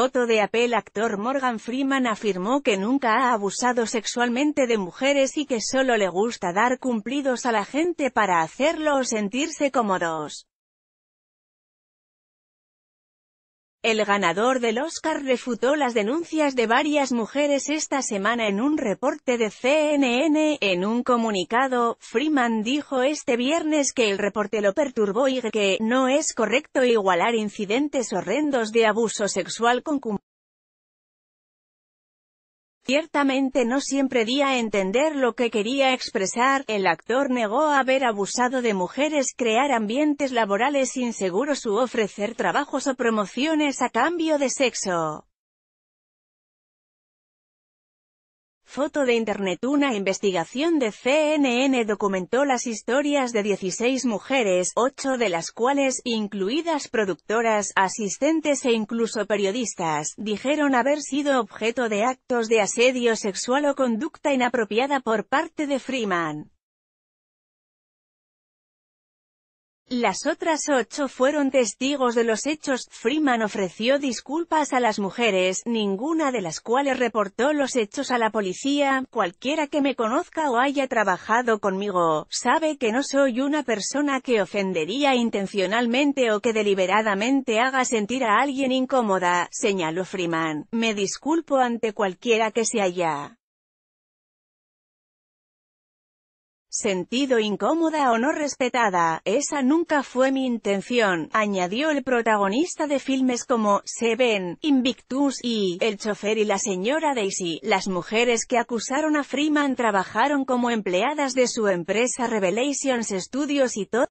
foto de apel actor Morgan Freeman afirmó que nunca ha abusado sexualmente de mujeres y que solo le gusta dar cumplidos a la gente para hacerlo sentirse cómodos. El ganador del Oscar refutó las denuncias de varias mujeres esta semana en un reporte de CNN. En un comunicado, Freeman dijo este viernes que el reporte lo perturbó y que no es correcto igualar incidentes horrendos de abuso sexual con Ciertamente no siempre di a entender lo que quería expresar, el actor negó haber abusado de mujeres, crear ambientes laborales inseguros u ofrecer trabajos o promociones a cambio de sexo. Foto de Internet Una investigación de CNN documentó las historias de 16 mujeres, 8 de las cuales, incluidas productoras, asistentes e incluso periodistas, dijeron haber sido objeto de actos de asedio sexual o conducta inapropiada por parte de Freeman. Las otras ocho fueron testigos de los hechos. Freeman ofreció disculpas a las mujeres, ninguna de las cuales reportó los hechos a la policía. Cualquiera que me conozca o haya trabajado conmigo, sabe que no soy una persona que ofendería intencionalmente o que deliberadamente haga sentir a alguien incómoda, señaló Freeman. Me disculpo ante cualquiera que se haya sentido incómoda o no respetada, esa nunca fue mi intención, añadió el protagonista de filmes como Seven, Invictus y El chofer y la señora Daisy. Las mujeres que acusaron a Freeman trabajaron como empleadas de su empresa Revelations Studios y todo.